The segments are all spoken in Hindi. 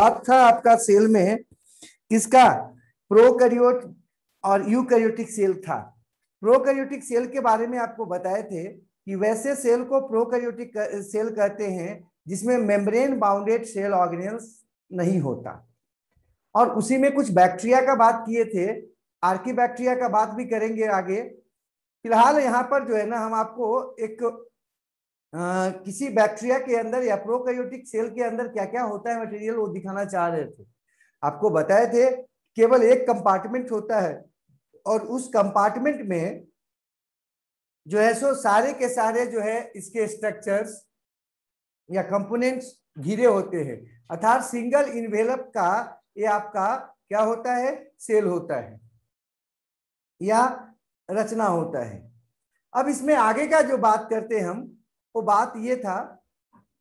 बात था आपका सेल में किसका प्रोकैरियोट और यूकैरियोटिक सेल था प्रोकैरियोटिक सेल के बारे में आपको बताए थे कि वैसे सेल को प्रोकैरियोटिक सेल कहते हैं जिसमें मेम्ब्रेन बाउंडेड सेल ऑर्गेनल्स नहीं होता और उसी में कुछ बैक्टीरिया का बात किए थे आर्की का बात भी करेंगे आगे फिलहाल यहाँ पर जो है ना हम आपको एक किसी बैक्टीरिया के अंदर या प्रोकैरियोटिक सेल के अंदर क्या क्या होता है मटेरियल वो दिखाना चाह रहे थे आपको बताए थे केवल एक कंपार्टमेंट होता है और उस कंपार्टमेंट में जो है सो सारे के सारे जो है इसके स्ट्रक्चर्स या कंपोनेंट्स घिरे होते हैं अर्थात सिंगल इन्वेलप का ये आपका क्या होता है सेल होता है या रचना होता है अब इसमें आगे का जो बात करते हैं हम वो बात ये था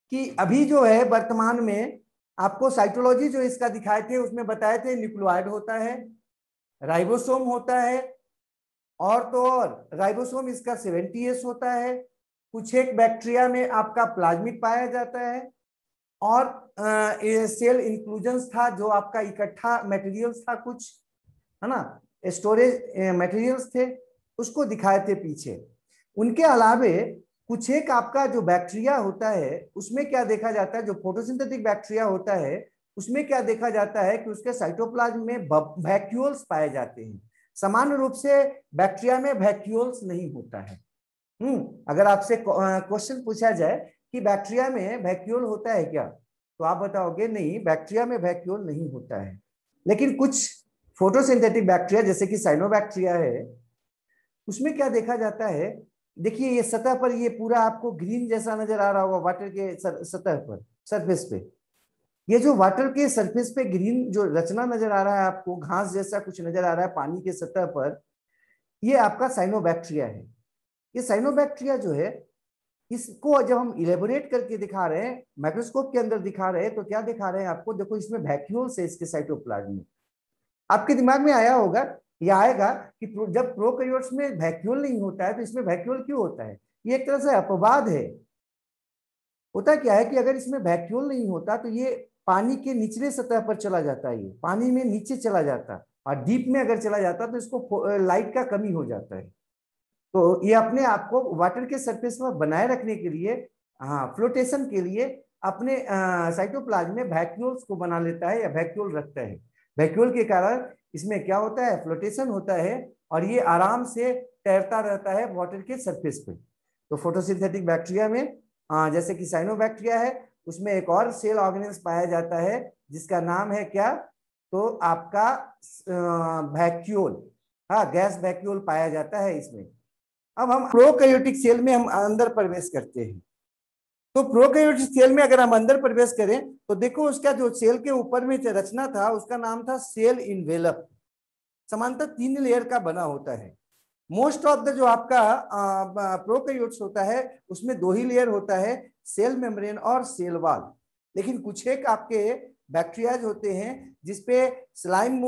कि अभी जो है वर्तमान में आपको साइटोलॉजी जो इसका दिखाए थे उसमें बताए थे न्यूक्लोइड होता है राइबोसोम होता है और तो और राइबोसोम इसका सेवेंटी एस होता है कुछ एक बैक्टीरिया में आपका प्लाज्मिक पाया जाता है और आ, सेल इंक्लूजन था जो आपका इकट्ठा मटेरियल्स था कुछ है ना स्टोरेज मटेरियल्स थे उसको दिखाए थे पीछे उनके अलावे कुछ एक आपका जो बैक्टीरिया होता है उसमें क्या देखा जाता है जो फोटोसिंथेटिक बैक्टीरिया होता है उसमें क्या देखा जाता है कि उसके साइटोप्लाज्म में वैक्यूल्स पाए जाते हैं सामान्य रूप से बैक्टीरिया में वैक्यूल्स नहीं होता है हम्म अगर आपसे क्वेश्चन पूछा जाए कि बैक्टीरिया में वैक्यूल होता है क्या तो आप बताओगे नहीं बैक्टीरिया में वैक्यूल नहीं होता है लेकिन कुछ फोटोसिंथेटिक बैक्टीरिया जैसे कि साइनोबैक्टीरिया है उसमें क्या देखा जाता है देखिए ये सतह पर ये पूरा आपको ग्रीन जैसा नजर आ रहा होगा वाटर के सतह पर सरफेस पे ये जो वाटर के सरफेस पे ग्रीन जो रचना नजर आ रहा है आपको घास जैसा कुछ नजर आ रहा है पानी के सतह पर ये आपका साइनोबैक्टीरिया है ये साइनोबैक्टीरिया जो है इसको जब हम इलेबोरेट करके दिखा रहे हैं माइक्रोस्कोप के अंदर दिखा रहे हैं तो क्या दिखा रहे हैं आपको देखो इसमें वैक्यूल्स है इसके साइटोप्लाज्म में आपके दिमाग में आया होगा यह आएगा कि जब प्रोकैरियोट्स में वैक्यूल नहीं होता है तो इसमें वैक्यूल क्यों होता है ये एक तरह से अपवाद है होता क्या है कि अगर इसमें वैक्यूल नहीं होता तो ये पानी के निचले सतह पर चला जाता है ये पानी में नीचे चला जाता और डीप में अगर चला जाता तो इसको लाइट का कमी हो जाता है तो ये अपने आप को वाटर के सरफेस पर बनाए रखने के लिए हाँ फ्लोटेशन के लिए अपने साइटोप्लाज्म में वैक्यूल्स को बना लेता है या वैक्यूल रखता है वैक्यूल के कारण इसमें क्या होता है फ्लोटेशन होता है और ये आराम से तैरता रहता है वाटर के सरफेस पे तो फोटोसिंथेटिक बैक्टीरिया में आ, हाँ, जैसे कि बैक्टीरिया है उसमें एक और सेल ऑर्गेनिज पाया जाता है जिसका नाम है क्या तो आपका वैक्यूल हाँ गैस वैक्यूल पाया जाता है इसमें अब हम प्रोकैरियोटिक सेल में हम अंदर प्रवेश करते हैं तो प्रोकैरियोटिक सेल में अगर हम अंदर प्रवेश करें तो देखो उसका जो सेल के ऊपर में रचना था उसका नाम था सेल इनवेलप समानता तीन लेयर का बना होता है मोस्ट ऑफ द जो आपका प्रोकैरियोट्स होता है उसमें दो ही लेयर होता है सेल मेम्ब्रेन और सेल वाल लेकिन कुछ एक आपके बैक्टीरियाज होते हैं जिसपे स्लाइम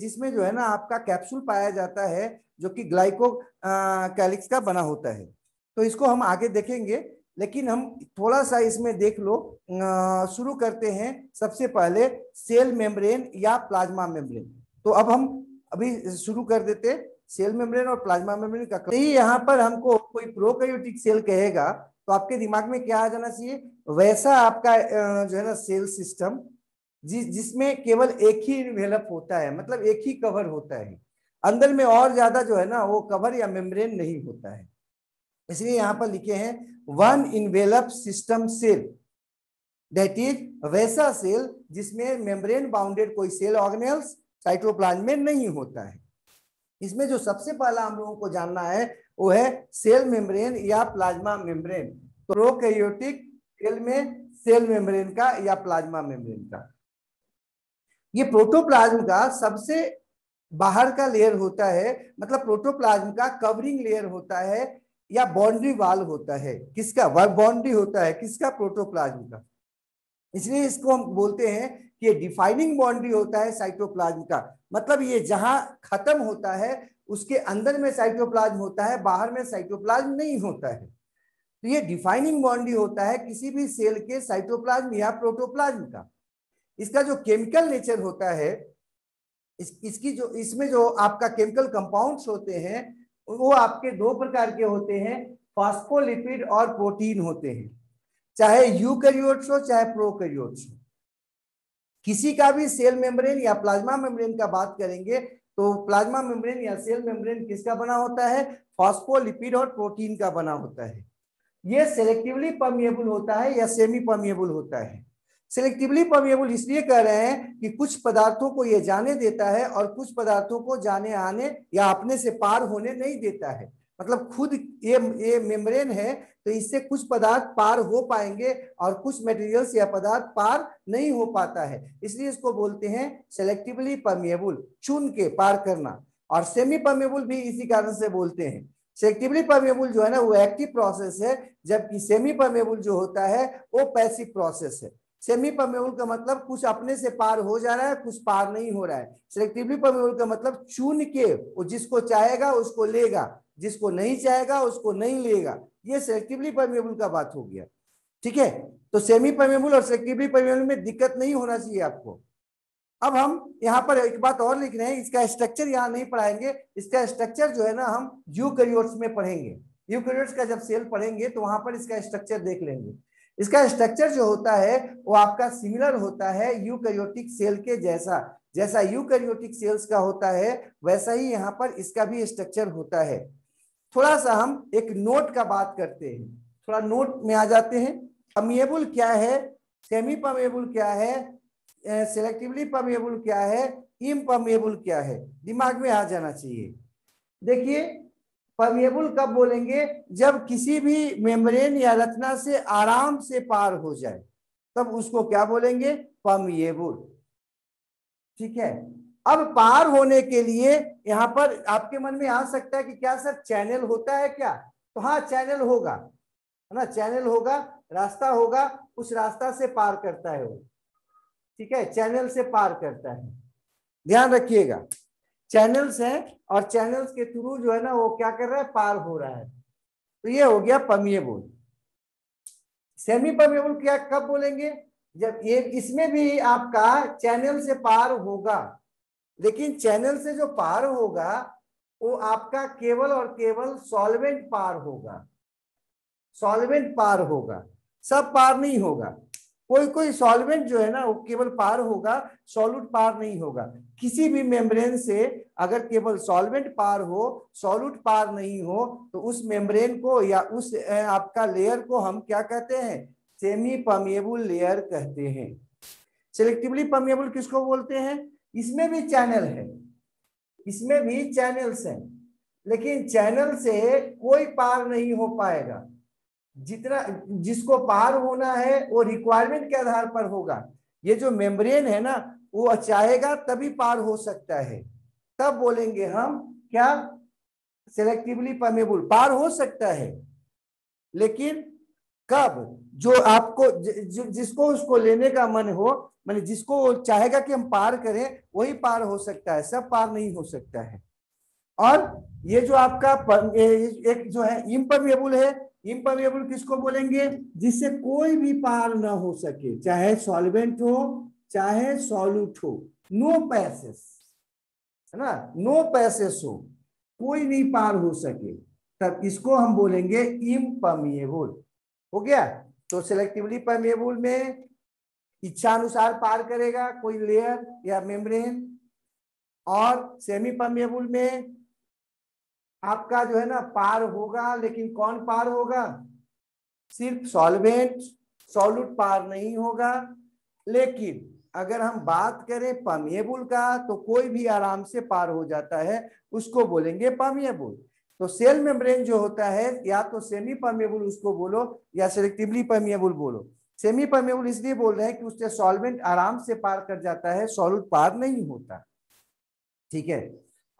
जिसमें जो है ना आपका कैप्सूल पाया जाता है जो कि ग्लाइको कैलिक्स का बना होता है तो इसको हम आगे देखेंगे लेकिन हम थोड़ा सा इसमें देख लो शुरू करते हैं सबसे पहले सेल मेम्ब्रेन या प्लाज्मा मेम्ब्रेन तो अब हम अभी शुरू कर देते सेल मेम्ब्रेन और प्लाज्मा मेम्ब्रेन का यही यहाँ पर हमको कोई प्रोकैरियोटिक सेल कहेगा तो आपके दिमाग में क्या आ जाना चाहिए वैसा आपका जो है ना सेल सिस्टम जि, जिसमें केवल एक ही इनवेलप होता है मतलब एक ही कवर होता है अंदर में और ज्यादा जो है ना वो कवर या मेम्ब्रेन नहीं होता है इसलिए यहां पर लिखे हैं one envelope system cell that is वैसा सेल जिसमें मेम्ब्रेन बाउंडेड कोई सेल ऑर्गेनल्स साइटोप्लाज्म में नहीं होता है इसमें जो सबसे पहला हम लोगों को जानना है वो है सेल मेम्ब्रेन या प्लाज्मा मेम्ब्रेन प्रोकैरियोटिक सेल में सेल मेम्ब्रेन का या प्लाज्मा मेम्ब्रेन का ये प्रोटोप्लाज्म का सबसे बाहर का लेयर होता है मतलब प्रोटोप्लाज्म का कवरिंग लेयर होता है या बाउंड्री वाल होता है किसका बाउंड्री होता है किसका प्रोटोप्लाज्म का इसलिए इसको हम बोलते हैं कि ये डिफाइनिंग बाउंड्री होता है साइटोप्लाज्म का मतलब ये जहां खत्म होता है उसके अंदर में साइटोप्लाज्म होता है बाहर में साइटोप्लाज्म नहीं होता है तो ये डिफाइनिंग बाउंड्री होता है किसी भी सेल के साइटोप्लाज्म या प्रोटोप्लाज्म का इसका जो केमिकल नेचर होता है इस, इसकी जो इसमें जो आपका केमिकल कंपाउंड्स होते हैं वो आपके दो प्रकार के होते हैं फास्फोलिपिड और प्रोटीन होते हैं चाहे यूकैरियोट्स हो चाहे प्रोकैरियोट्स हो किसी का भी सेल मेम्ब्रेन या प्लाज्मा मेम्ब्रेन का बात करेंगे तो प्लाज्मा मेम्ब्रेन या सेल मेम्ब्रेन किसका बना होता है फॉस्कोलिपिड और प्रोटीन का बना होता है ये सेलेक्टिवली परमिएबल होता है या सेमी परमिएबल होता है सेलेक्टिवली परमिएबल इसलिए कह रहे हैं कि कुछ पदार्थों को ये जाने देता है और कुछ पदार्थों को जाने आने या अपने से पार होने नहीं देता है मतलब खुद ये ये मेम्ब्रेन है तो इससे कुछ पदार्थ पार हो पाएंगे और कुछ मटेरियल्स या पदार्थ पार नहीं हो पाता है इसलिए इसको बोलते हैं सेलेक्टिवली परमिएबल चुन के पार करना और सेमी परमेबल भी इसी कारण से बोलते हैं सेलेक्टिवली परमेबल जो है ना वो एक्टिव प्रोसेस है जबकि सेमी परमेबल जो होता है वो पैसिव प्रोसेस है सेमी परमेबल का मतलब कुछ अपने से पार हो जा रहा है कुछ पार नहीं हो रहा है सिलेक्टिवली परमेबल का मतलब चुन के वो जिसको चाहेगा उसको लेगा जिसको नहीं चाहेगा उसको नहीं लेगा ये सिलेक्टिवली परमेबल का बात हो गया ठीक है तो सेमी परमेबल और सिलेक्टिवली परमेबल में दिक्कत नहीं होना चाहिए आपको अब हम यहाँ पर एक बात और लिख रहे हैं इसका स्ट्रक्चर यहाँ नहीं पढ़ाएंगे इसका स्ट्रक्चर जो है ना हम यूकैरियोट्स में पढ़ेंगे यूकैरियोट्स का जब सेल पढ़ेंगे तो वहां पर इसका स्ट्रक्चर देख लेंगे इसका स्ट्रक्चर जो होता है वो आपका सिमिलर होता है यूकैरियोटिक सेल के जैसा जैसा यूकैरियोटिक सेल्स का होता है वैसा ही यहाँ पर इसका भी स्ट्रक्चर होता है थोड़ा सा हम एक नोट का बात करते हैं थोड़ा नोट में आ जाते हैं पमेबुल क्या है सेमी पमेबुल क्या है सेलेक्टिवली पमेबुल क्या है इम्पमेबुल क्या है दिमाग में आ जाना चाहिए देखिए परमिएबल कब बोलेंगे जब किसी भी मेम्ब्रेन या रचना से आराम से पार हो जाए तब उसको क्या बोलेंगे परमिएबल ठीक है अब पार होने के लिए यहाँ पर आपके मन में आ सकता है कि क्या सर चैनल होता है क्या तो हाँ चैनल होगा है ना चैनल होगा रास्ता होगा उस रास्ता से पार करता है वो ठीक है चैनल से पार करता है ध्यान रखिएगा चैनल्स है और चैनल्स के थ्रू जो है ना वो क्या कर रहा है पार हो रहा है तो ये हो गया पमिएबल सेमी पमिएबल क्या कब बोलेंगे जब ये इसमें भी आपका चैनल से पार होगा लेकिन चैनल से जो पार होगा वो आपका केवल और केवल सॉल्वेंट पार होगा सॉल्वेंट पार होगा सब पार नहीं होगा कोई कोई सॉल्वेंट जो है ना वो केवल पार होगा सॉल्यूट पार नहीं होगा किसी भी मेम्ब्रेन से अगर केवल सॉल्वेंट पार हो सॉल्यूट पार नहीं हो तो उस मेम्ब्रेन को या उस आपका लेयर को हम क्या कहते हैं सेमी पमिएबल लेयर कहते हैं सेलेक्टिवली पमेबुल किसको बोलते हैं इसमें भी चैनल है इसमें भी चैनल्स हैं लेकिन चैनल से कोई पार नहीं हो पाएगा जितना जिसको पार होना है वो रिक्वायरमेंट के आधार पर होगा ये जो मेम्ब्रेन है ना वो चाहेगा तभी पार हो सकता है तब बोलेंगे हम क्या सेलेक्टिवली परमेबुल पार हो सकता है लेकिन कब जो आपको ज, जिसको उसको लेने का मन हो मैंने जिसको चाहेगा कि हम पार करें वही पार हो सकता है सब पार नहीं हो सकता है और ये जो आपका एक जो है इम्परमेबुल है इम्परमेबल किसको बोलेंगे जिससे कोई भी पार ना हो सके चाहे सॉल्वेंट हो चाहे सॉल्यूट हो नो पैसेस है ना नो पैसेस हो कोई नहीं पार हो सके तब इसको हम बोलेंगे इम्पमिएबल हो गया तो सिलेक्टिवली परमेबल में इच्छा अनुसार पार करेगा कोई लेयर या मेम्ब्रेन और सेमी परमेबल में आपका जो है ना पार होगा लेकिन कौन पार होगा सिर्फ सॉल्वेंट सॉल्यूट पार नहीं होगा लेकिन अगर हम बात करें पमिएबुल का तो कोई भी आराम से पार हो जाता है उसको बोलेंगे पमिएबुल तो सेल मेम्ब्रेन जो होता है या तो सेमी पमिएबुल उसको बोलो या सेलेक्टिवली पमिएबुल बोलो सेमी पमिएबुल इसलिए बोल रहे हैं कि उससे सॉल्वेंट आराम से पार कर जाता है सॉल्यूट पार नहीं होता ठीक है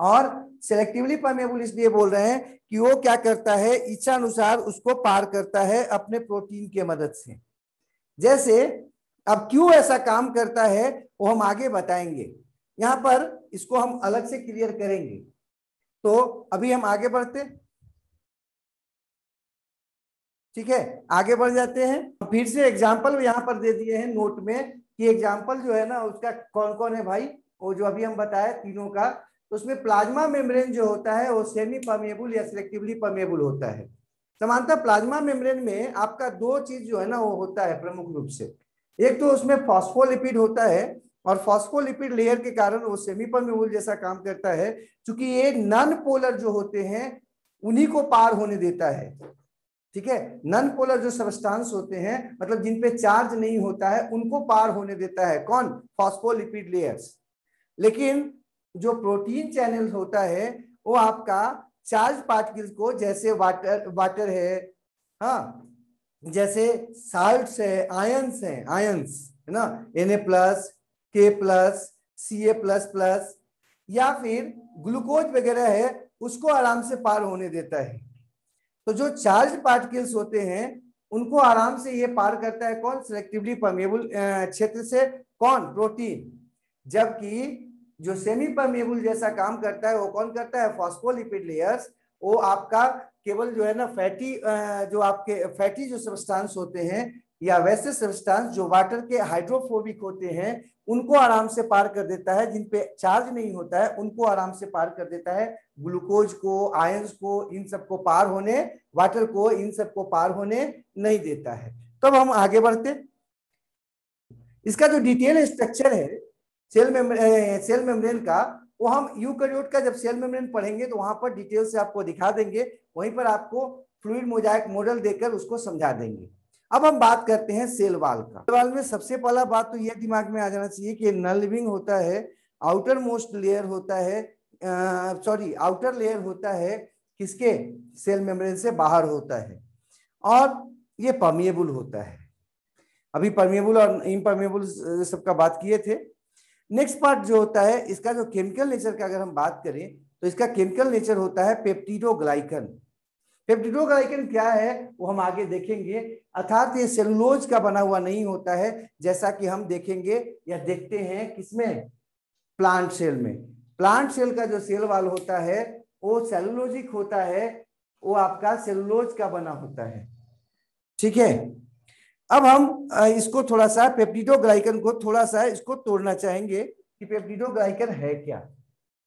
और सेलेक्टिवली परमेबुल इसलिए बोल रहे हैं कि वो क्या करता है इच्छा अनुसार उसको पार करता है अपने प्रोटीन के मदद से जैसे अब क्यों ऐसा काम करता है वो हम आगे बताएंगे यहाँ पर इसको हम अलग से क्लियर करेंगे तो अभी हम आगे बढ़ते ठीक है आगे बढ़ जाते हैं फिर से एग्जाम्पल यहाँ पर दे दिए हैं नोट में कि एग्जाम्पल जो है ना उसका कौन कौन है भाई वो जो अभी हम बताए तीनों का उसमें प्लाज्मा मेम्ब्रेन जो होता है वो सेमी परमेबुल या सिलेक्टिवली परमेबुल होता है समानता प्लाज्मा मेम्ब्रेन में आपका दो चीज जो है ना वो होता है प्रमुख रूप से एक तो उसमें फॉस्फोलिपिड होता है और फॉस्फोलिपिड लेयर के कारण वो सेमी परमेबुल जैसा काम करता है क्योंकि ये नन पोलर जो होते हैं उन्हीं को पार होने देता है ठीक है नन पोलर जो सबस्टांस होते हैं मतलब जिन पे चार्ज नहीं होता है उनको पार होने देता है कौन फॉस्फोलिपिड लेयर्स लेकिन जो प्रोटीन चैनल होता है वो आपका चार्ज पार्टिकल्स को जैसे वाटर वाटर है हाँ जैसे साल्ट है आयंस है आयंस है ना N A plus K plus C A plus plus या फिर ग्लूकोज वगैरह है उसको आराम से पार होने देता है तो जो चार्ज पार्टिकल्स होते हैं उनको आराम से ये पार करता है कौन सेलेक्टिवली परमेबल क्षेत्र से कौन प्रोटीन जबकि जो सेमी परमेबल जैसा काम करता है वो कौन करता है फॉस्फोलिपिड लेयर्स वो आपका केवल जो है ना फैटी जो आपके फैटी जो सब्सटेंस होते हैं या वैसे सब्सटेंस जो वाटर के हाइड्रोफोबिक होते हैं उनको आराम से पार कर देता है जिन पे चार्ज नहीं होता है उनको आराम से पार कर देता है ग्लूकोज को आयंस को इन सबको पार होने वाटर को इन सबको पार होने नहीं देता है तब तो हम आगे बढ़ते इसका जो डिटेल स्ट्रक्चर है सेल मेम्ब्रेन सेल मेम्ब्रेन का वो हम यूकैरियोट का जब सेल मेम्ब्रेन पढ़ेंगे तो वहां पर डिटेल से आपको दिखा देंगे वहीं पर आपको फ्लूड मोजाइक मॉडल देकर उसको समझा देंगे अब हम बात करते हैं सेल वाल का सेल वाल में सबसे पहला बात तो यह दिमाग में आ जाना चाहिए कि नल लिविंग होता है आउटर मोस्ट लेयर होता है सॉरी आउटर लेयर होता है किसके सेल मेम्ब्रेन से बाहर होता है और ये परमिएबल होता है अभी परमिएबल और इम्परमिएबल सबका बात किए थे नेक्स्ट पार्ट जो होता है इसका जो केमिकल नेचर का अगर हम बात करें तो इसका केमिकल नेचर होता है पेप्टिडोग्लाइकन पेप्टिडोग्लाइकन क्या है वो हम आगे देखेंगे अर्थात ये सेलुलोज का बना हुआ नहीं होता है जैसा कि हम देखेंगे या देखते हैं किसमें प्लांट सेल में प्लांट सेल का जो सेल वाल होता है वो सेलुलोजिक होता है वो आपका सेलुलोज का बना होता है ठीक है अब हम इसको थोड़ा सा पेप्टिडोग्लाइकन को थोड़ा सा इसको तोड़ना चाहेंगे कि पेप्टिडोग्लाइकन है क्या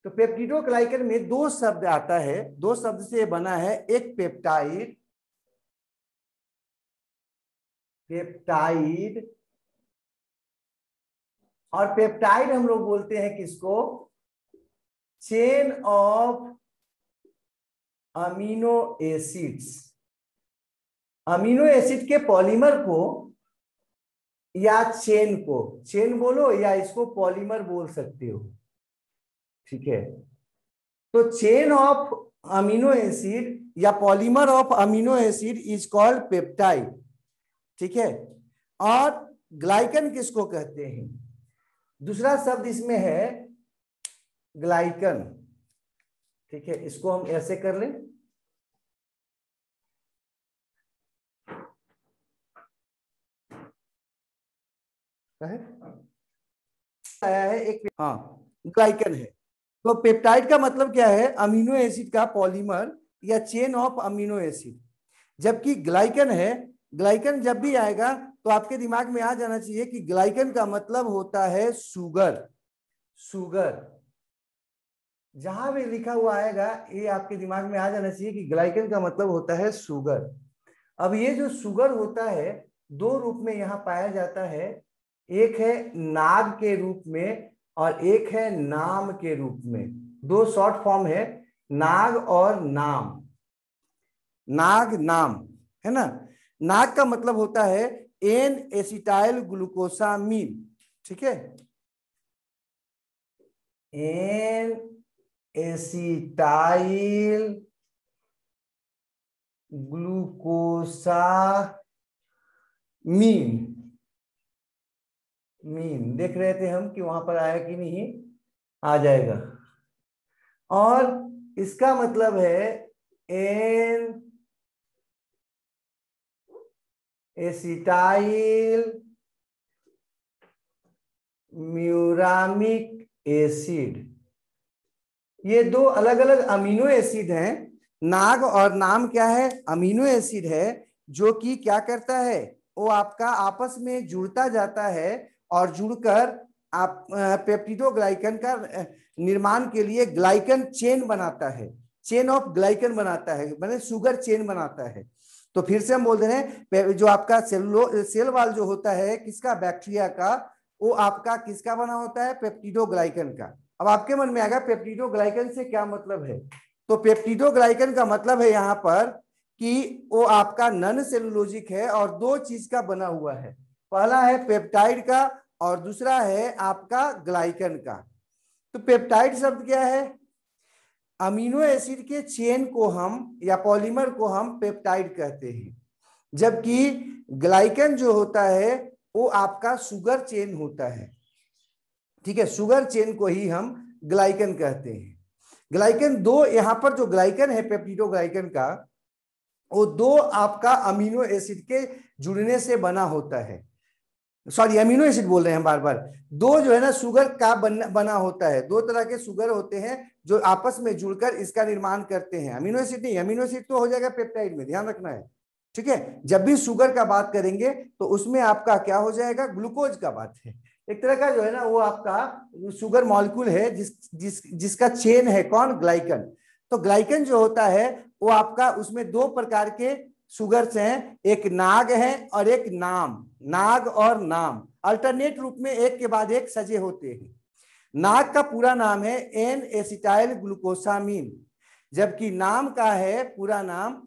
तो पेप्टिडोग्लाइकन में दो शब्द आता है दो शब्द से बना है एक पेप्टाइड पेप्टाइड और पेप्टाइड हम लोग बोलते हैं किसको chain of amino acids amino acid के पॉलीमर को या चेन को चेन बोलो या इसको पॉलीमर बोल सकते हो ठीक है तो चेन ऑफ अमीनो एसिड या polymer of amino acid is called peptide ठीक है और ग्लाइकन किसको कहते हैं दूसरा शब्द इसमें है ग्लाइकन ठीक है इसको हम ऐसे कर लें हाँ। आया है एक हाँ ग्लाइकन है तो पेप्टाइड का मतलब क्या है अमीनो एसिड का पॉलीमर या चेन ऑफ अमीनो एसिड जबकि ग्लाइकन है ग्लाइकन जब भी आएगा तो आपके दिमाग में आ जाना चाहिए कि ग्लाइकन का मतलब होता है सुगर सुगर जहां भी लिखा हुआ आएगा ये आपके दिमाग में आ जाना चाहिए कि ग्लाइकन का मतलब होता है सुगर अब ये जो सुगर होता है दो रूप में यहां पाया जाता है एक है नाग के रूप में और एक है नाम के रूप में दो शॉर्ट फॉर्म है नाग और नाम नाग नाम है ना नाग का मतलब होता है एन एसिटाइल ग्लूकोसामीन ठीक है एन एसिटाइल ग्लूकोसामीन मीन देख रहे थे हम कि वहां पर आया कि नहीं आ जाएगा और इसका मतलब है एन एसिटाइल म्यूरामिक एसिड ये दो अलग अलग अमीनो एसिड हैं नाग और नाम क्या है अमीनो एसिड है जो कि क्या करता है वो आपका आपस में जुड़ता जाता है और जुड़कर आप ग्लाइकन का निर्माण के लिए ग्लाइकन चेन बनाता है चेन ऑफ ग्लाइकन बनाता है मतलब सुगर चेन बनाता है तो फिर से हम बोल दे रहे हैं जो आपका सेलो सेल वाल जो होता है किसका बैक्टीरिया का वो आपका किसका बना होता है ग्लाइकन का अब आपके मन में आएगा ग्लाइकन से क्या मतलब है तो ग्लाइकन का मतलब है यहाँ पर कि वो आपका नन सेलोलॉजिक है और दो चीज का बना हुआ है पहला है पेप्टाइड का और दूसरा है आपका ग्लाइकन का तो पेप्टाइड शब्द क्या है अमीनो एसिड के चेन को हम या पॉलीमर को हम पेप्टाइड कहते हैं जबकि ग्लाइकन जो होता है वो आपका शुगर चेन होता है ठीक है सुगर चेन को ही हम ग्लाइकन कहते हैं ग्लाइकन दो यहां पर जो ग्लाइकन है पेप्टिडो ग्लाइकन का वो दो आपका अमीनो एसिड के जुड़ने से बना होता है सॉरी अमीनो एसिड बोल रहे हैं बार बार दो जो है ना शुगर का बन, बना होता है दो तरह के शुगर होते हैं जो आपस में जुड़कर इसका निर्माण करते हैं अमीनो एसिड नहीं अमीनो एसिड तो हो जाएगा पेप्टाइड में ध्यान रखना है ठीक है जब भी शुगर का बात करेंगे तो उसमें आपका क्या हो जाएगा ग्लूकोज का बात है एक तरह का जो है ना वो आपका शुगर मॉलिक्यूल है जिस जिस जिसका चेन है कौन ग्लाइकन तो ग्लाइकन जो होता है वो आपका उसमें दो प्रकार के से हैं एक नाग है और एक नाम नाग और नाम अल्टरनेट रूप में एक के बाद एक सजे होते हैं नाग का पूरा नाम है एन एसिटाइल ग्लूकोसामीन जबकि नाम का है पूरा नाम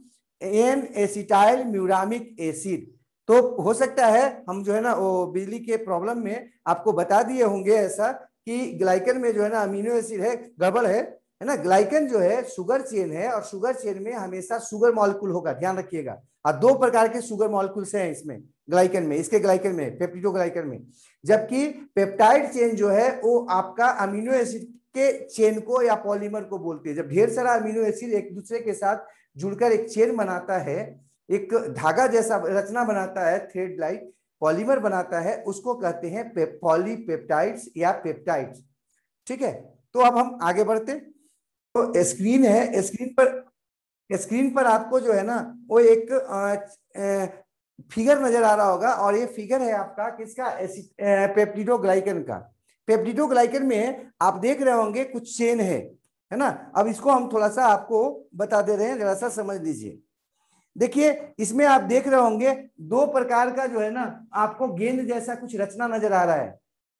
एन एसिटाइल म्यूरामिक एसिड तो हो सकता है हम जो है ना वो बिजली के प्रॉब्लम में आपको बता दिए होंगे ऐसा कि ग्लाइकन में जो है ना अमीनो एसिड है गड़बड़ है है ना ग्लाइकन जो है शुगर चेन है और शुगर चेन में हमेशा शुगर मॉलिक्यूल होगा ध्यान रखिएगा और दो प्रकार के शुगर मॉलिक्यूल्स हैं इसमें ग्लाइकन में इसके ग्लाइकन में पेप्टिडो ग्लाइकन में जबकि पेप्टाइड चेन जो है वो आपका अमीनो एसिड के चेन को या पॉलीमर को बोलते हैं जब ढेर सारा अमीनो एसिड एक दूसरे के साथ जुड़कर एक चेन बनाता है एक धागा जैसा रचना बनाता है थ्रेड लाइक पॉलीमर बनाता है उसको कहते हैं पॉलीपेप्टाइड्स या पेप्टाइड्स ठीक है तो अब हम आगे बढ़ते हैं तो स्क्रीन है स्क्रीन पर स्क्रीन पर आपको जो है ना वो एक फिगर नजर आ रहा होगा और ये फिगर है आपका किसका पेप्टिडोग्लाइकन का पेप्टिडोग्लाइकन में आप देख रहे होंगे कुछ चेन है है ना अब इसको हम थोड़ा सा आपको बता दे रहे हैं जरा सा समझ लीजिए देखिए इसमें आप देख रहे होंगे दो प्रकार का जो है ना आपको गेंद जैसा कुछ रचना नजर आ रहा है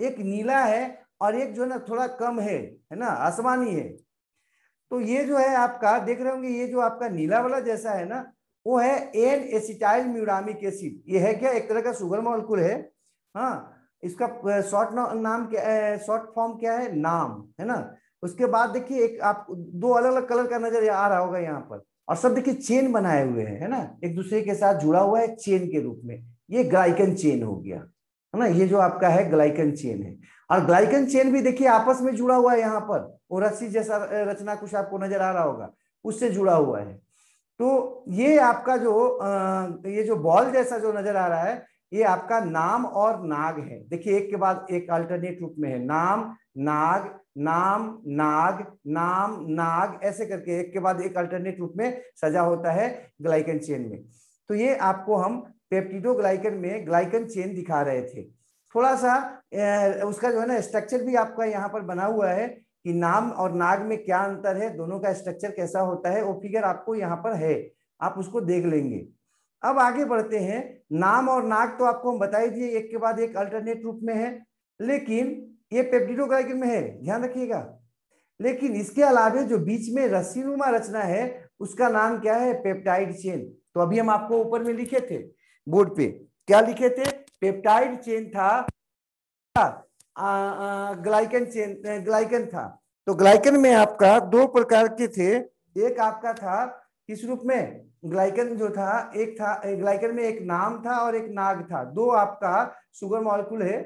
एक नीला है और एक जो है ना थोड़ा कम है है ना आसमानी है तो ये जो है आपका देख रहे होंगे ये जो आपका नीला वाला जैसा है ना वो है एन एसिटाइल म्यूरामिक एसिड ये है क्या एक तरह का सुगर मॉलकुल है हाँ इसका शॉर्ट नाम क्या शॉर्ट फॉर्म क्या है नाम है ना उसके बाद देखिए एक आप दो अलग अलग कलर का नजर आ रहा होगा यहाँ पर और सब देखिए चेन बनाए हुए हैं है ना एक दूसरे के साथ जुड़ा हुआ है चेन के रूप में ये ग्लाइकन चेन हो गया है ना ये जो आपका है ग्लाइकन चेन है और ग्लाइकन चेन भी देखिए आपस में जुड़ा हुआ है यहाँ पर और रस्सी जैसा रचना कुछ आपको नजर आ रहा होगा उससे जुड़ा हुआ है तो ये आपका जो ये जो बॉल जैसा जो नजर आ रहा है ये आपका नाम और नाग है देखिए एक के बाद एक अल्टरनेट रूप में है नाम नाग नाम नाग नाम नाग ऐसे करके एक के बाद एक अल्टरनेट रूप में सजा होता है ग्लाइकन चेन में तो ये आपको हम पेप्टिडो ग्लाइकन में ग्लाइकन चेन दिखा रहे थे थोड़ा सा उसका जो है ना स्ट्रक्चर भी आपका यहाँ पर बना हुआ है कि नाम और नाग में क्या अंतर है दोनों का स्ट्रक्चर कैसा होता है वो फिगर आपको यहाँ पर है आप उसको देख लेंगे अब आगे बढ़ते हैं नाम और नाग तो आपको हम बता ही दिए एक के बाद एक अल्टरनेट रूप में है लेकिन ये पेप्टिडोग्लाइकन में है ध्यान रखिएगा लेकिन इसके अलावे जो बीच में रस्सी नुमा रचना है उसका नाम क्या है पेप्टाइड चेन तो अभी हम आपको ऊपर में लिखे थे बोर्ड पे क्या लिखे थे पेप्टाइड चेन था ग्लाइकन चेन ग्लाइकन था तो ग्लाइकन में आपका दो प्रकार के थे एक आपका था किस रूप में ग्लाइकन जो था एक था ग्लाइकन में एक नाम था और एक नाग था दो आपका शुगर मॉलिक्यूल है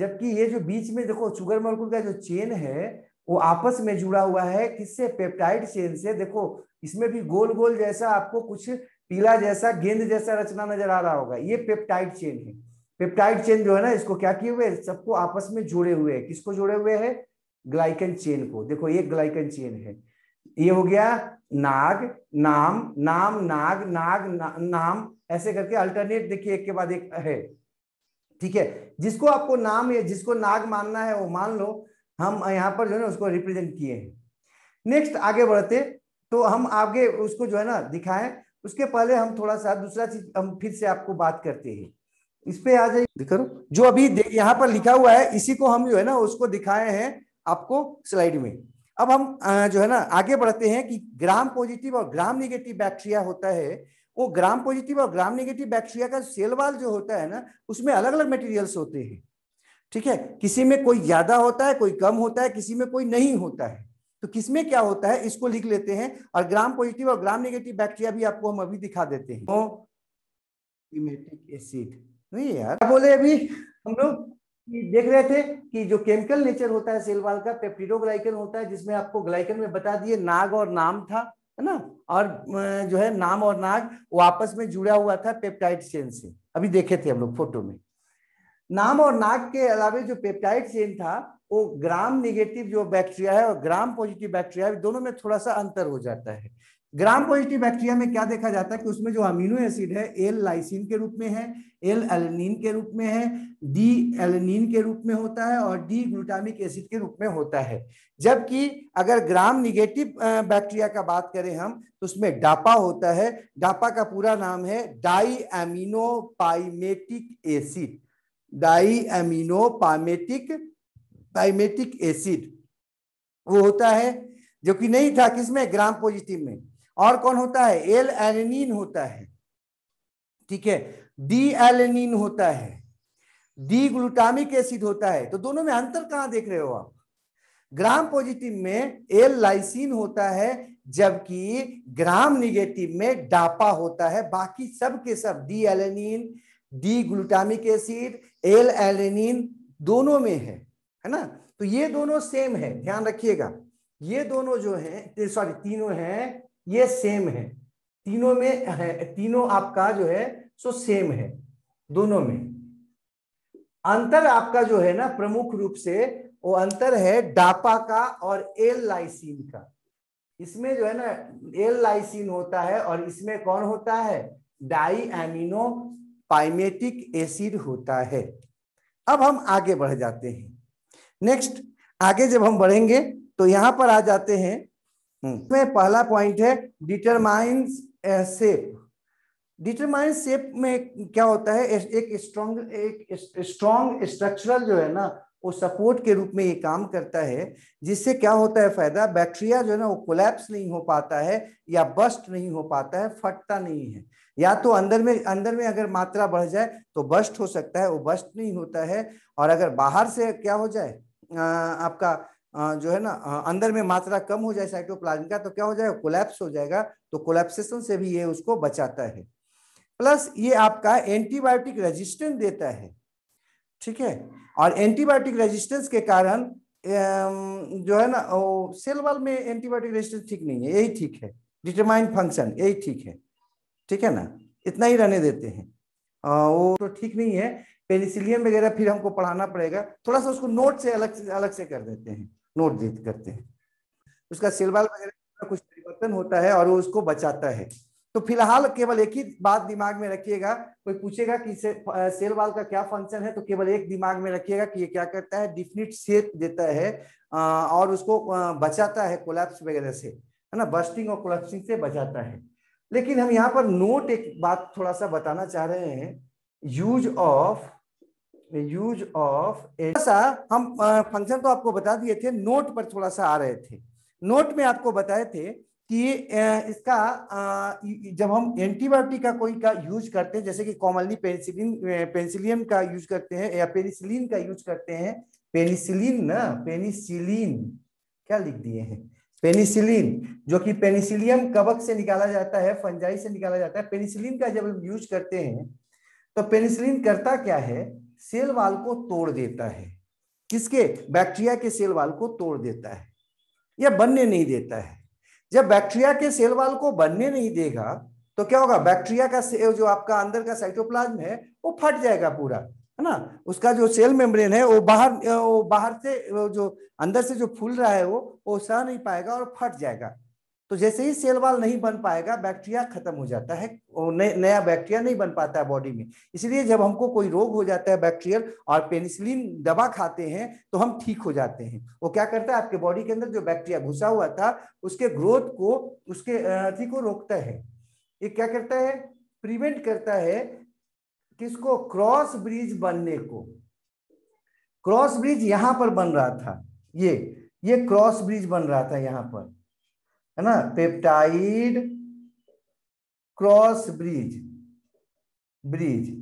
जबकि ये जो बीच में देखो शुगर मॉलिक्यूल का जो चेन है वो आपस में जुड़ा हुआ है किससे पेप्टाइड चेन से देखो इसमें भी गोल गोल जैसा आपको कुछ पीला जैसा गेंद जैसा रचना नजर आ रहा होगा ये पेप्टाइड चेन है पेप्टाइड चेन जो है ना इसको क्या किए हुए सबको आपस में जुड़े हुए है किसको जुड़े हुए है ग्लाइकन चेन को देखो ये ग्लाइकन चेन है ये हो गया नाग नाम नाम नाग नाग ना, नाम ऐसे करके अल्टरनेट देखिए एक के बाद एक है ठीक है जिसको आपको नाम या जिसको नाग मानना है वो मान लो हम यहाँ पर जो है ना उसको रिप्रेजेंट किए हैं नेक्स्ट आगे बढ़ते तो हम आगे उसको जो है ना दिखाएं उसके पहले हम थोड़ा सा दूसरा चीज हम फिर से आपको बात करते हैं इस पे आ जाइए करो जो अभी यहाँ पर लिखा हुआ है इसी को हम जो है ना उसको दिखाए हैं आपको स्लाइड में अब हम जो है ना आगे बढ़ते हैं कि ग्राम पॉजिटिव और ग्राम निगेटिव बैक्टीरिया होता है वो ग्राम पॉजिटिव और ग्राम निगेटिव बैक्टीरिया का सेलवाल जो होता है ना उसमें अलग अलग मेटेरियल्स होते हैं ठीक है किसी में कोई ज्यादा होता है कोई कम होता है किसी में कोई नहीं होता है तो किसमें क्या होता है इसको लिख लेते हैं और ग्राम पॉजिटिव और ग्राम नेगेटिव बैक्टीरिया भी आपको हम अभी दिखा देते हैं एसिड नहीं यार बोले अभी हम लोग देख रहे थे कि जो केमिकल नेचर होता है सेलवाल का पेप्टिडोग्लाइकन होता है जिसमें आपको ग्लाइकन में बता दिए नाग और नाम था है ना और जो है नाम और नाग वो आपस में जुड़ा हुआ था पेप्टाइड चेन से अभी देखे थे हम लोग फोटो में नाम और नाग के अलावे जो पेप्टाइड चेन था वो ग्राम निगेटिव जो बैक्टीरिया है और ग्राम पॉजिटिव बैक्टीरिया है दोनों में थोड़ा सा अंतर हो जाता है ग्राम पॉजिटिव बैक्टीरिया में क्या देखा जाता है कि उसमें जो अमीनो एसिड है एल लाइसिन के रूप में है एल एलिन के रूप में है डी एलिन के रूप में होता है और डी ग्लूटामिक एसिड के रूप में होता है जबकि अगर ग्राम निगेटिव बैक्टीरिया का बात करें हम तो उसमें डापा होता है डापा का पूरा नाम है di amino pimelic acid di amino palmitic pimelic acid वो होता है जो कि नहीं था किसमें ग्राम पॉजिटिव में और कौन होता है एल एलिन होता है ठीक है डी एलिन होता है डी ग्लूटामिक एसिड होता है तो दोनों में अंतर कहां देख रहे हो आप ग्राम पॉजिटिव में एल लाइसिन होता है जबकि ग्राम निगेटिव में डापा होता है बाकी सब के सब D alanine D glutamic acid L alanine दोनों में है है ना तो ये दोनों सेम है ध्यान रखिएगा ये दोनों जो है सॉरी तीनों हैं ये सेम है तीनों में है तीनों आपका जो है सो सेम है दोनों में अंतर आपका जो है ना प्रमुख रूप से वो अंतर है डापा का और एल लाइसिन का इसमें जो है ना एल लाइसिन होता है और इसमें कौन होता है डाई एमिनो पाइमेटिक एसिड होता है अब हम आगे बढ़ जाते हैं नेक्स्ट आगे जब हम बढ़ेंगे तो यहां पर आ जाते हैं हम्म। में पहला पॉइंट है डिटरमाइन सेप डिटरमाइन सेप में क्या होता है एक स्ट्रॉन्ग एक स्ट्रॉन्ग स्ट्रक्चरल जो है ना वो सपोर्ट के रूप में ये काम करता है जिससे क्या होता है फायदा बैक्टीरिया जो है ना वो कोलैप्स नहीं हो पाता है या बस्ट नहीं हो पाता है फटता नहीं है या तो अंदर में अंदर में अगर मात्रा बढ़ जाए तो बस्ट हो सकता है वो बस्ट नहीं होता है और अगर बाहर से क्या हो जाए आ, आपका जो है ना अंदर में मात्रा कम हो जाए साइटोप्लाज्म का तो क्या हो जाएगा कोलैप्स हो जाएगा तो कोलैप्सेशन से भी ये उसको बचाता है प्लस ये आपका एंटीबायोटिक रेजिस्टेंस देता है ठीक है और एंटीबायोटिक रेजिस्टेंस के कारण जो है ना वो सेल वाल में एंटीबायोटिक रेजिस्टेंस ठीक नहीं है यही ठीक है डिटरमाइन फंक्शन यही ठीक है ठीक है ना इतना ही रहने देते हैं आ, वो तो ठीक नहीं है पेनिसिलियन वगैरह फिर हमको पढ़ाना पड़ेगा थोड़ा सा उसको नोट से अलग से अलग से कर देते हैं नोट जीत करते हैं उसका सिलवाल वगैरह कुछ परिवर्तन होता है और वो उसको बचाता है तो फिलहाल केवल एक ही बात दिमाग में रखिएगा कोई पूछेगा कि से, सेल वाल का क्या फंक्शन है तो केवल एक दिमाग में रखिएगा कि ये क्या करता है डिफिनिट शेप देता है और उसको बचाता है कोलैप्स वगैरह से है ना बस्टिंग और कोलैप्सिंग से बचाता है लेकिन हम यहाँ पर नोट एक बात थोड़ा सा बताना चाह रहे हैं यूज ऑफ यूज ऑफ थोड़ा सा हम फंक्शन तो आपको बता दिए थे नोट पर थोड़ा सा आ रहे थे नोट में आपको बताए थे कि इसका जब हम एंटीबायोटिक का कोई का यूज करते हैं जैसे कि कॉमनली पेनिसिलिन पेनिसिलियम का यूज करते हैं या पेनिसिलिन का यूज करते हैं पेनिसिलिन ना पेनिसिलिन क्या लिख दिए हैं पेनिसिलिन जो कि पेनिसिलियम कवक से निकाला जाता है फंजाई से निकाला जाता है पेनिसिलिन का जब हम यूज करते हैं तो पेनिसिलिन करता क्या है सेल वाल को तोड़ देता है किसके बैक्टीरिया के सेल वाल को तोड़ देता है या बनने नहीं देता है जब बैक्टीरिया के सेल वाल को बनने नहीं देगा तो क्या होगा बैक्टीरिया का जो आपका अंदर का साइटोप्लाज्म है वो फट जाएगा पूरा है ना उसका जो सेल मेम्ब्रेन है वो बाहर वो बाहर से जो अंदर से जो फूल रहा है वो वो सह नहीं पाएगा और फट जाएगा तो जैसे ही सेल वाल नहीं बन पाएगा बैक्टीरिया खत्म हो जाता है नया बैक्टीरिया नहीं बन पाता है बॉडी में इसलिए जब हमको कोई रोग हो जाता है बैक्टीरियल और पेनिसिलिन दवा खाते हैं तो हम ठीक हो जाते हैं वो क्या करता है आपके बॉडी के अंदर जो बैक्टीरिया घुसा हुआ था उसके ग्रोथ को उसके अथी को रोकता है ये क्या करता है प्रिवेंट करता है किसको क्रॉस ब्रिज बनने को क्रॉस ब्रिज यहां पर बन रहा था ये ये क्रॉस ब्रिज बन रहा था यहां पर है ना पेप्टाइड क्रॉस ब्रिज ब्रिज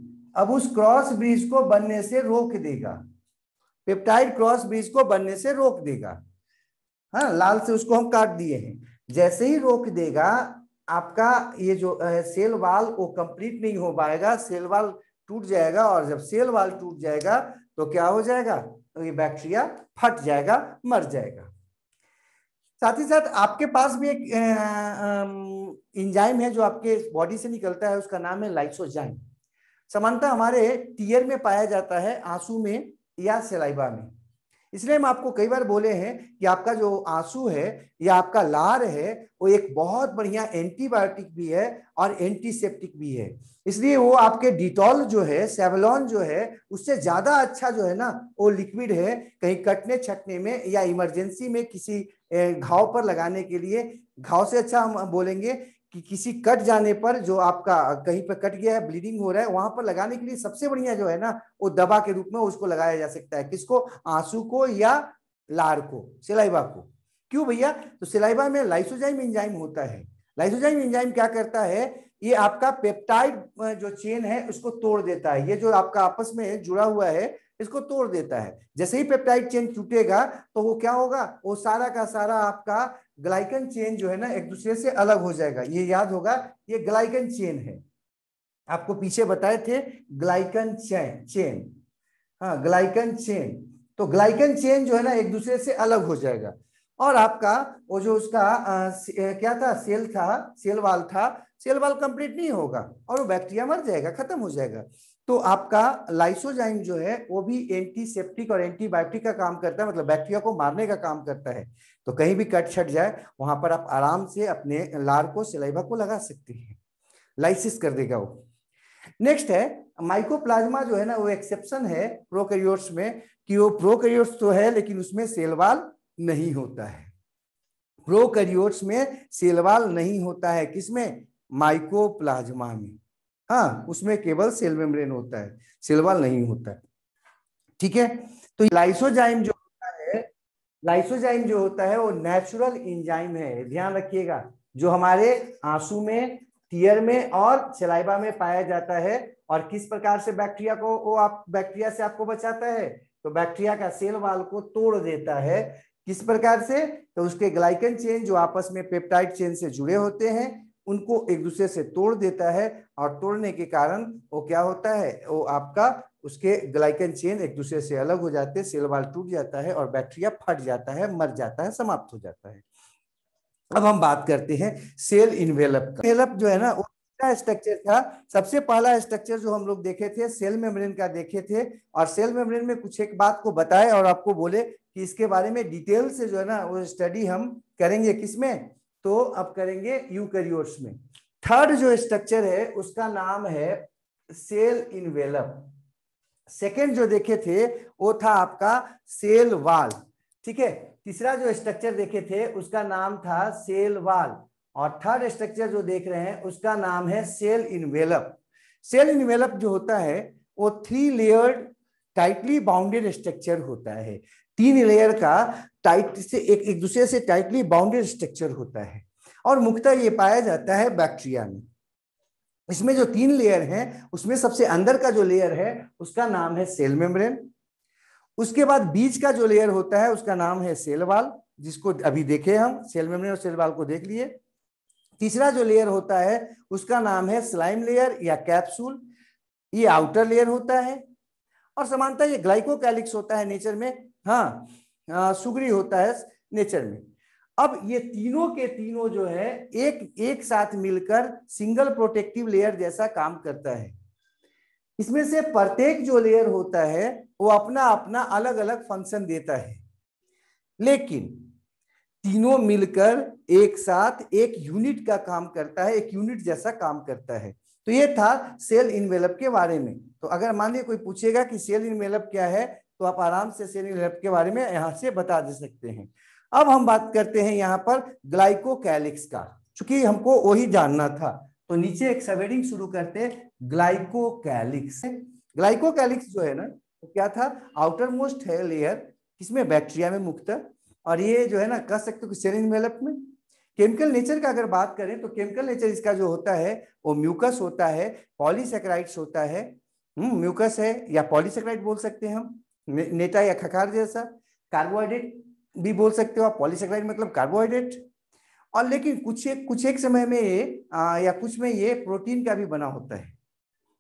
अब उस क्रॉस ब्रिज को बनने से रोक देगा पेप्टाइड क्रॉस ब्रिज को बनने से रोक देगा ना हाँ, लाल से उसको हम काट दिए हैं जैसे ही रोक देगा आपका ये जो सेल वाल वो कंप्लीट नहीं हो पाएगा सेल वाल टूट जाएगा और जब सेल वाल टूट जाएगा तो क्या हो जाएगा तो ये बैक्टीरिया फट जाएगा मर जाएगा साथ ही साथ आपके पास भी एक इंजाइम है जो आपके बॉडी से निकलता है उसका नाम है लाइसोजाइम समानता हमारे टीयर में पाया जाता है आंसू में या सेलाइबा में इसलिए हम आपको कई बार बोले हैं कि आपका जो आंसू है या आपका लार है वो एक बहुत बढ़िया एंटीबायोटिक भी है और एंटीसेप्टिक भी है इसलिए वो आपके डिटॉल जो है सेवलॉन जो है उससे ज्यादा अच्छा जो है ना वो लिक्विड है कहीं कटने छटने में या इमरजेंसी में किसी घाव पर लगाने के लिए घाव से अच्छा हम बोलेंगे कि किसी कट जाने पर जो आपका कहीं पर कट गया है ब्लीडिंग हो रहा है वहां पर लगाने के लिए सबसे बढ़िया जो है ना वो दवा के रूप में उसको लगाया जा सकता है किसको आंसू को या लार को सिलाईबा को क्यों भैया तो सिलाईबा में लाइसोजाइम इंजाइम होता है लाइसोजाइम इंजाइम क्या करता है ये आपका पेप्टाइड जो चेन है उसको तोड़ देता है ये जो आपका आपस में जुड़ा हुआ है इसको तोड़ देता है जैसे ही पेप्टाइड चेन टूटेगा तो वो क्या होगा वो सारा का सारा आपका ग्लाइकन चेन जो है ना एक दूसरे से अलग हो जाएगा ये याद होगा ये ग्लाइकन चेन है आपको पीछे बताए थे ग्लाइकन चेन चेन हाँ ग्लाइकन चेन तो ग्लाइकन चेन जो है ना एक दूसरे से अलग हो जाएगा और आपका वो जो उसका आ, से, क्या था सेल था सेल वाल था सेल वाल कंप्लीट नहीं होगा और वो बैक्टीरिया मर जाएगा खत्म हो जाएगा तो आपका लाइसोजाइम जो है वो भी एंटीसेप्टिक और एंटीबायोटिक का काम करता है मतलब बैक्टीरिया को मारने का काम करता है तो कहीं भी कट छट जाए वहां पर आप आराम से अपने लार को सिलाइवा को लगा सकते हैं लाइसिस कर देगा वो नेक्स्ट है माइकोप्लाज्मा जो है ना वो एक्सेप्शन है प्रोकैरियोट्स में कि वो प्रोकैरियोट्स तो है लेकिन उसमें सेलवाल नहीं होता है प्रोकैरियोट्स में सेलवाल नहीं होता है किसमें माइकोप्लाज्मा में हाँ उसमें केवल सेल मेम्ब्रेन होता है सेलवाल नहीं होता है ठीक है तो लाइसोजाइम जो होता है लाइसोजाइम जो होता है वो नेचुरल इंजाइम है ध्यान रखिएगा जो हमारे आंसू में टीयर में और सलाइबा में पाया जाता है और किस प्रकार से बैक्टीरिया को वो आप बैक्टीरिया से आपको बचाता है तो बैक्टीरिया का सेल वाल को तोड़ देता है किस प्रकार से तो उसके ग्लाइकन चेन जो आपस में पेप्टाइड चेन से जुड़े होते हैं उनको एक दूसरे से तोड़ देता है और तोड़ने के कारण वो क्या होता है वो आपका उसके ग्लाइकन चेन एक दूसरे से अलग हो जाते हैं सेलवाल टूट जाता है और बैक्टीरिया फट जाता है मर जाता है समाप्त हो जाता है अब हम बात करते हैं सेल इनवेलप का जो है ना वो क्या स्ट्रक्चर था सबसे पहला स्ट्रक्चर जो हम लोग देखे थे सेल मेम्ब्रेन का देखे थे और सेल मेम्ब्रेन में कुछ एक बात को बताए और आपको बोले कि इसके बारे में डिटेल से जो है ना वो स्टडी हम करेंगे किसमें तो अब करेंगे यूकैरियोट्स में थर्ड जो स्ट्रक्चर है उसका नाम है सेल इनवेलप सेकेंड जो देखे थे वो था आपका सेल वाल ठीक है तीसरा जो स्ट्रक्चर देखे थे उसका नाम था सेल वाल और थर्ड स्ट्रक्चर जो देख रहे हैं उसका नाम है सेल इनवेलप सेल इनवेलप जो होता है वो three layered tightly bounded structure होता है तीन लेयर का टाइट से एक एक दूसरे से टाइटली बाउंडेड स्ट्रक्चर होता है और मुख्यतः ये पाया जाता है बैक्टीरिया में इसमें जो तीन लेयर हैं उसमें सबसे अंदर का जो लेयर है उसका नाम है सेल मेम्ब्रेन उसके बाद बीच का जो लेयर होता है उसका नाम है सेल वाल जिसको अभी देखे हम सेल मेम्ब्रेन और सेल वाल को देख लिए तीसरा जो लेयर होता है उसका नाम है स्लाइम लेयर या कैप्सूल ये आउटर लेयर होता है और समानता ये ग्लाइकोकैलिक्स होता है नेचर में हाँ सुग्री होता है नेचर में अब ये तीनों के तीनों जो है एक एक साथ मिलकर सिंगल प्रोटेक्टिव लेयर जैसा काम करता है इसमें से प्रत्येक जो लेयर होता है वो अपना अपना अलग अलग फंक्शन देता है लेकिन तीनों मिलकर एक साथ एक यूनिट का काम करता है एक यूनिट जैसा काम करता है तो ये था सेल इनवेलप के बारे में तो अगर मान लीजिए कोई पूछेगा कि सेल इनवेलप क्या है तो आप आराम से सेरिक के बारे में यहाँ से बता दे सकते हैं अब हम बात करते हैं यहाँ पर कैलिक्स का चूंकि हमको वही जानना था तो नीचे एक सवेडिंग शुरू करते ग्लाइको ग्लाइकोकैलिक्स जो है ना तो क्या था आउटर मोस्ट है लेयर किसमें बैक्टीरिया में मुक्त और ये जो है ना कह सकते हो कि में केमिकल नेचर का अगर बात करें तो केमिकल नेचर इसका जो होता है वो म्यूकस होता है पॉलीसेक्राइड्स होता है हम्म, म्यूकस है या पॉलीसेक्राइड बोल सकते हैं हम ने, नेटा या खखार जैसा कार्बोहाइड्रेट भी बोल सकते हो आप पॉलीसेक्राइड मतलब कार्बोहाइड्रेट और लेकिन कुछ एक कुछ एक समय में ये आ, या कुछ में ये प्रोटीन का भी बना होता है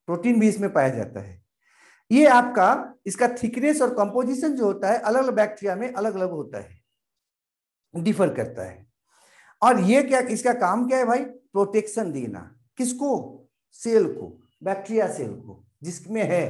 प्रोटीन भी इसमें पाया जाता है ये आपका इसका थिकनेस और कंपोजिशन जो होता है अलग अलग बैक्टीरिया में अलग अलग होता है डिफर करता है और ये क्या इसका काम क्या है भाई प्रोटेक्शन देना किसको सेल को बैक्टीरिया सेल को जिसमें है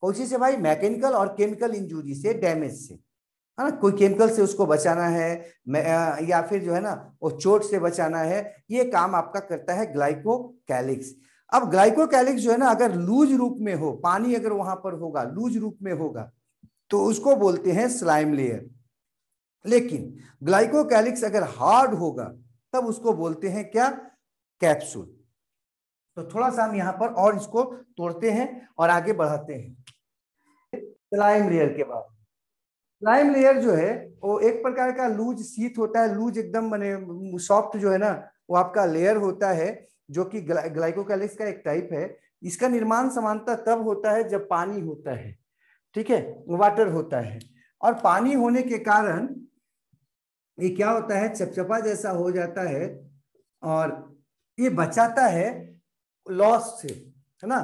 कौन से भाई मैकेनिकल और केमिकल इंजुरी से डैमेज से है ना कोई केमिकल से उसको बचाना है या फिर जो है ना वो चोट से बचाना है ये काम आपका करता है कैलिक्स अब कैलिक्स जो है ना अगर लूज रूप में हो पानी अगर वहां पर होगा लूज रूप में होगा तो उसको बोलते हैं स्लाइम लेयर लेकिन कैलिक्स अगर हार्ड होगा तब उसको बोलते हैं क्या कैप्सूल तो थोड़ा सा हम यहाँ पर और इसको तोड़ते हैं और आगे बढ़ाते हैं स्लाइम लेयर के बाद स्लाइम लेयर जो है वो एक प्रकार का लूज सीथ होता है लूज एकदम मैंने सॉफ्ट जो है ना वो आपका लेयर होता है जो कि ग्ला, ग्लाइकोकैलिक्स का एक टाइप है इसका निर्माण समानता तब होता है जब पानी होता है ठीक है वाटर होता है और पानी होने के कारण ये क्या होता है चपचपा जैसा हो जाता है और ये बचाता है लॉस से है ना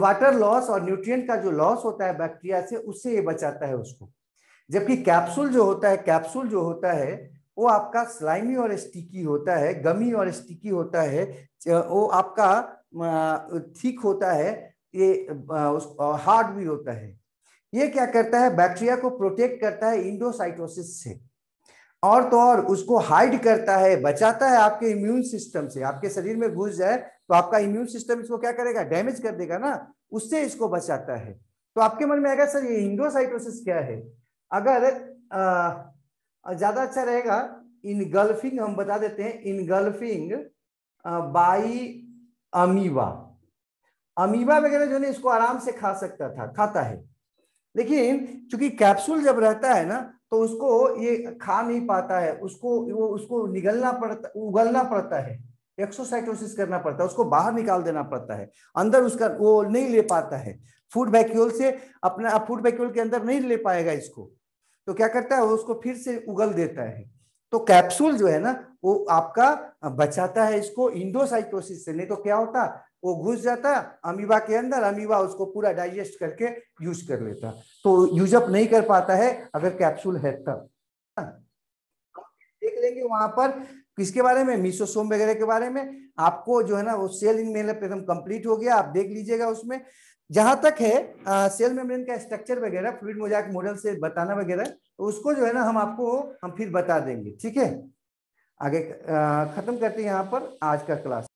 वाटर लॉस और न्यूट्रिएंट का जो लॉस होता है बैक्टीरिया से उससे ये बचाता है उसको जबकि कैप्सूल जो होता है कैप्सूल जो होता है वो आपका स्लाइमी और स्टिकी होता है गमी और स्टिकी होता है वो आपका ठीक होता है ये हार्ड भी होता है ये क्या करता है बैक्टीरिया को प्रोटेक्ट करता है इंडोसाइटोसिस से और तो और उसको हाइड करता है बचाता है आपके इम्यून सिस्टम से आपके शरीर में घुस जाए तो आपका इम्यून सिस्टम इसको क्या करेगा डैमेज कर देगा ना उससे इसको बचाता है तो आपके मन में आएगा सर ये इंडोसाइटोसिस क्या है अगर ज्यादा अच्छा रहेगा इनगल्फिंग हम बता देते हैं इनगल्फिंग बाई अमीबा अमीबा वगैरह जो है इसको आराम से खा सकता था खाता है लेकिन चूंकि कैप्सूल जब रहता है ना तो उसको ये खा नहीं पाता है उसको वो उसको निगलना पड़ता उगलना पड़ता है एक्सोसाइटोसिस करना पड़ता है उसको बाहर निकाल देना पड़ता है अंदर उसका वो नहीं ले पाता है फूड वैक्यूल से अपना फूड वैक्यूल के अंदर नहीं ले पाएगा इसको तो क्या करता है वो उसको फिर से उगल देता है तो कैप्सूल जो है ना वो आपका बचाता है इसको इंडोसाइटोसिस से नहीं तो क्या होता वो घुस जाता अमीबा के अंदर अमीबा उसको पूरा डाइजेस्ट करके यूज कर लेता तो यूज अप नहीं कर पाता है अगर कैप्सूल है तब देख लेंगे वहां पर किसके बारे में मीशो सोम वगैरह के बारे में आपको जो है ना वो सेल इन मेल एकदम कंप्लीट हो गया आप देख लीजिएगा उसमें जहां तक है आ, सेल मेम्ब्रेन का स्ट्रक्चर वगैरह फ्लूड मोजाक मॉडल से बताना वगैरह तो उसको जो है ना हम आपको हम फिर बता देंगे ठीक है आगे खत्म करते हैं यहाँ पर आज का क्लास